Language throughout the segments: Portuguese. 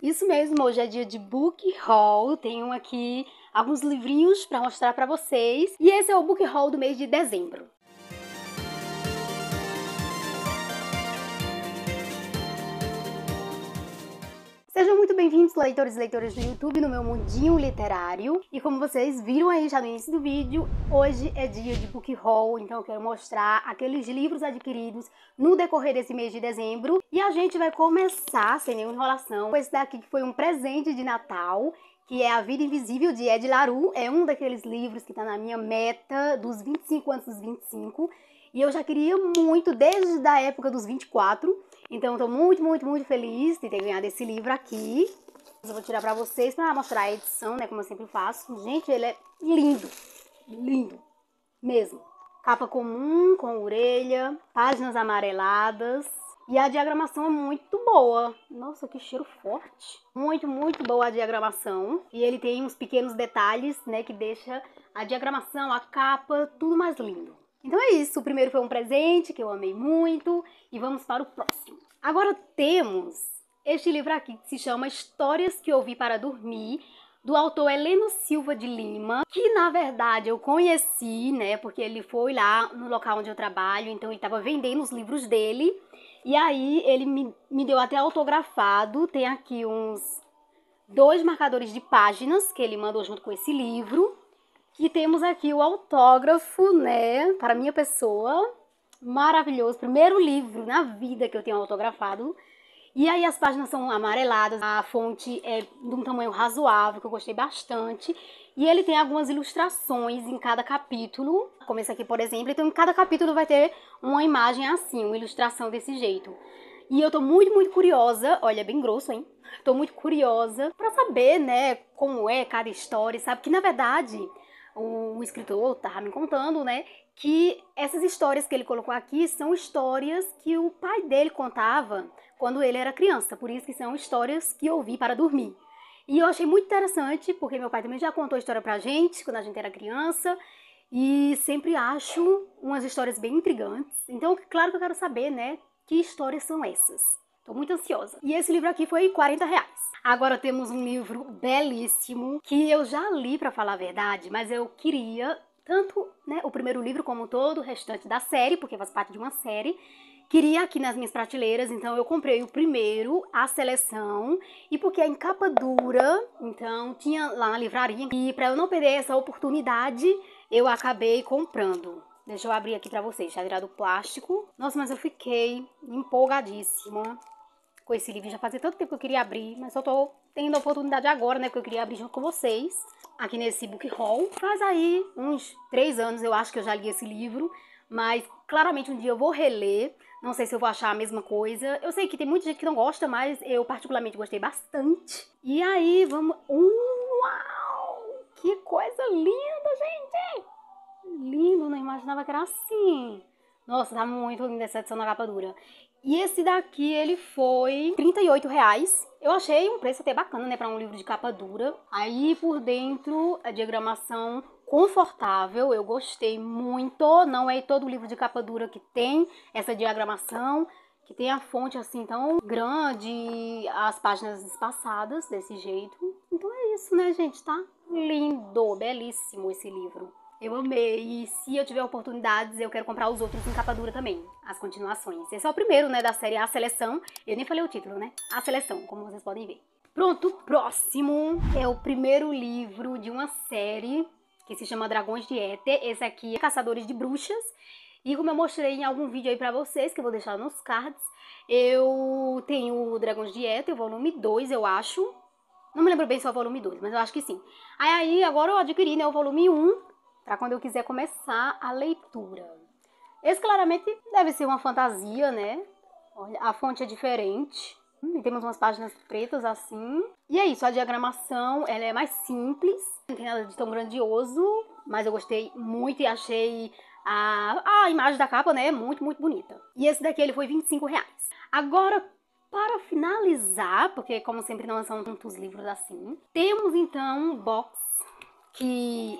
Isso mesmo, hoje é dia de book haul. Tenho aqui alguns livrinhos para mostrar para vocês. E esse é o book haul do mês de dezembro. bem-vindos, leitores e leitoras do YouTube, no meu mundinho literário. E como vocês viram aí já no início do vídeo, hoje é dia de book haul, então eu quero mostrar aqueles livros adquiridos no decorrer desse mês de dezembro. E a gente vai começar, sem nenhuma enrolação, com esse daqui que foi um presente de Natal, que é A Vida Invisível de Ed Larue. É um daqueles livros que está na minha meta dos 25 anos dos 25. E eu já queria muito desde a época dos 24. Então eu tô muito, muito, muito feliz de ter ganhado esse livro aqui. Eu vou tirar pra vocês pra mostrar a edição, né? Como eu sempre faço. Gente, ele é lindo. Lindo. Mesmo. Capa comum, com orelha, páginas amareladas. E a diagramação é muito boa. Nossa, que cheiro forte. Muito, muito boa a diagramação. E ele tem uns pequenos detalhes, né, que deixa a diagramação, a capa, tudo mais lindo. Então é isso, o primeiro foi um presente que eu amei muito e vamos para o próximo. Agora temos este livro aqui que se chama Histórias que Ouvi para Dormir, do autor Heleno Silva de Lima, que na verdade eu conheci, né, porque ele foi lá no local onde eu trabalho, então ele estava vendendo os livros dele, e aí ele me, me deu até autografado, tem aqui uns dois marcadores de páginas que ele mandou junto com esse livro, e temos aqui o autógrafo, né, para minha pessoa. Maravilhoso, primeiro livro na vida que eu tenho autografado. E aí as páginas são amareladas, a fonte é de um tamanho razoável, que eu gostei bastante. E ele tem algumas ilustrações em cada capítulo. Começa aqui, por exemplo, então em cada capítulo vai ter uma imagem assim, uma ilustração desse jeito. E eu tô muito, muito curiosa, olha, é bem grosso, hein? Tô muito curiosa para saber, né, como é cada história, sabe? Que na verdade um escritor estava me contando, né, que essas histórias que ele colocou aqui são histórias que o pai dele contava quando ele era criança, por isso que são histórias que eu ouvi para dormir. E eu achei muito interessante, porque meu pai também já contou a história pra gente quando a gente era criança, e sempre acho umas histórias bem intrigantes. Então, claro que eu quero saber, né, que histórias são essas. Tô muito ansiosa. E esse livro aqui foi 40 reais. Agora temos um livro belíssimo que eu já li para falar a verdade, mas eu queria tanto né, o primeiro livro como todo o restante da série, porque faz parte de uma série. Queria aqui nas minhas prateleiras, então eu comprei o primeiro, a seleção, e porque é em capa dura, então tinha lá na livraria, e para eu não perder essa oportunidade, eu acabei comprando. Deixa eu abrir aqui para vocês, já tirado plástico. Nossa, mas eu fiquei empolgadíssima com esse livro. Já fazia tanto tempo que eu queria abrir, mas só tô tendo a oportunidade agora, né? Porque eu queria abrir junto com vocês, aqui nesse book haul. Faz aí uns três anos, eu acho que eu já li esse livro. Mas claramente um dia eu vou reler. Não sei se eu vou achar a mesma coisa. Eu sei que tem muita gente que não gosta, mas eu particularmente gostei bastante. E aí, vamos. uau! Que coisa linda, gente! Lindo, não imaginava que era assim. Nossa, tá muito linda essa edição na capa dura. E esse daqui, ele foi reais. Eu achei um preço até bacana, né, pra um livro de capa dura. Aí, por dentro, a diagramação confortável, eu gostei muito. Não é todo livro de capa dura que tem essa diagramação, que tem a fonte assim tão grande, as páginas espaçadas desse jeito. Então é isso, né, gente? Tá lindo, belíssimo esse livro. Eu amei. E se eu tiver oportunidades, eu quero comprar os outros em capa dura também. As continuações. Esse é o primeiro, né, da série A Seleção. Eu nem falei o título, né? A Seleção, como vocês podem ver. Pronto, próximo é o primeiro livro de uma série que se chama Dragões de Éter. Esse aqui é Caçadores de Bruxas. E como eu mostrei em algum vídeo aí pra vocês, que eu vou deixar nos cards, eu tenho o Dragões de Éter, volume 2, eu acho. Não me lembro bem se é o volume 2, mas eu acho que sim. Aí, aí agora eu adquiri né, o volume 1, para quando eu quiser começar a leitura. Esse claramente deve ser uma fantasia, né? Olha, a fonte é diferente. Hum, temos umas páginas pretas assim. E é isso, a diagramação ela é mais simples, não tem nada de tão grandioso, mas eu gostei muito e achei a, a imagem da capa, né, muito, muito bonita. E esse daqui ele foi 25 reais. Agora, para finalizar, porque como sempre não são tantos livros assim, temos então um box que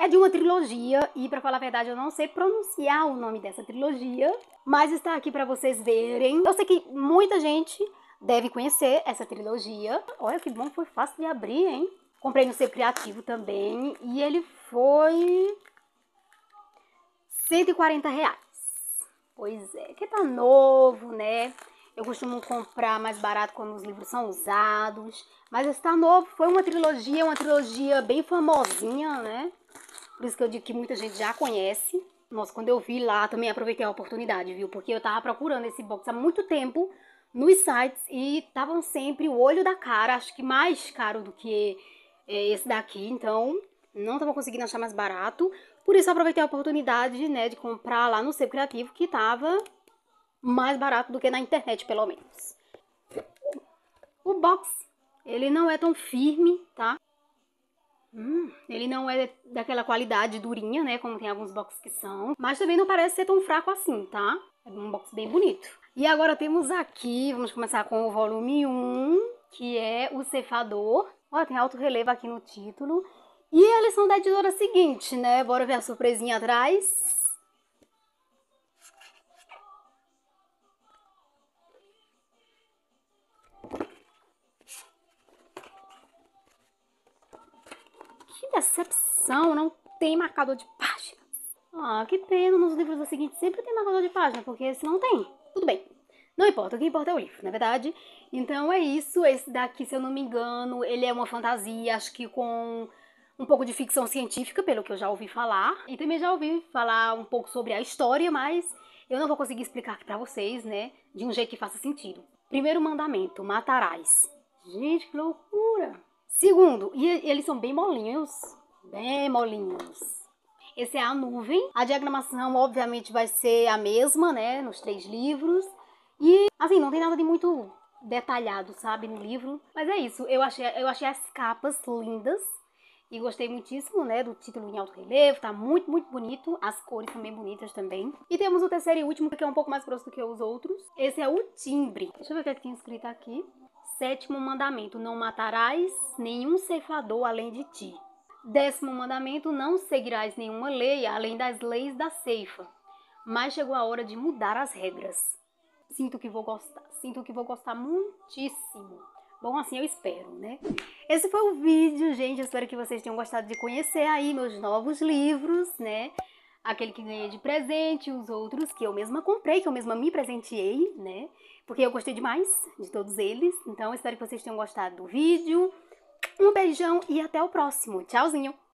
é de uma trilogia e para falar a verdade eu não sei pronunciar o nome dessa trilogia, mas está aqui para vocês verem. Eu sei que muita gente deve conhecer essa trilogia. Olha que bom, foi fácil de abrir, hein? Comprei no Ser criativo também e ele foi 140 reais. Pois é, que tá novo, né? Eu costumo comprar mais barato quando os livros são usados, mas está novo. Foi uma trilogia, uma trilogia bem famosinha, né? Por isso que eu digo que muita gente já conhece. Nossa, quando eu vi lá, também aproveitei a oportunidade, viu? Porque eu tava procurando esse box há muito tempo nos sites e estavam sempre o olho da cara, acho que mais caro do que é, esse daqui, então não tava conseguindo achar mais barato. Por isso aproveitei a oportunidade, né, de comprar lá no Sebo Criativo, que tava mais barato do que na internet, pelo menos. O box, ele não é tão firme, tá? Hum, ele não é daquela qualidade durinha, né? Como tem alguns boxes que são. Mas também não parece ser tão fraco assim, tá? É um box bem bonito. E agora temos aqui, vamos começar com o volume 1, que é o cefador. Ó, tem alto relevo aqui no título. E a lição da editora é seguinte, né? Bora ver a surpresinha atrás. Que decepção, não tem marcador de páginas. Ah, que pena, nos livros da seguinte sempre tem marcador de página, porque se não tem, tudo bem. Não importa, o que importa é o livro, na é verdade. Então é isso, esse daqui, se eu não me engano, ele é uma fantasia, acho que com um pouco de ficção científica, pelo que eu já ouvi falar. E também já ouvi falar um pouco sobre a história, mas eu não vou conseguir explicar aqui pra vocês, né? De um jeito que faça sentido. Primeiro mandamento: matarás. Gente, que loucura! Segundo, e eles são bem molinhos, bem molinhos. Esse é a nuvem. A diagramação, obviamente, vai ser a mesma, né, nos três livros. E, assim, não tem nada de muito detalhado, sabe, no livro. Mas é isso, eu achei, eu achei as capas lindas. E gostei muitíssimo, né, do título em alto relevo, tá muito, muito bonito. As cores também bonitas também. E temos o terceiro e último, que é um pouco mais grosso do que os outros. Esse é o timbre. Deixa eu ver o que, é que tem escrito aqui. Sétimo mandamento: Não matarás nenhum ceifador além de ti. Décimo mandamento: Não seguirás nenhuma lei além das leis da ceifa. Mas chegou a hora de mudar as regras. Sinto que vou gostar, sinto que vou gostar muitíssimo. Bom, assim eu espero, né? Esse foi o vídeo, gente. Eu espero que vocês tenham gostado de conhecer aí meus novos livros, né? aquele que ganhei de presente, os outros que eu mesma comprei, que eu mesma me presenteei, né? Porque eu gostei demais de todos eles. Então, espero que vocês tenham gostado do vídeo. Um beijão e até o próximo. Tchauzinho!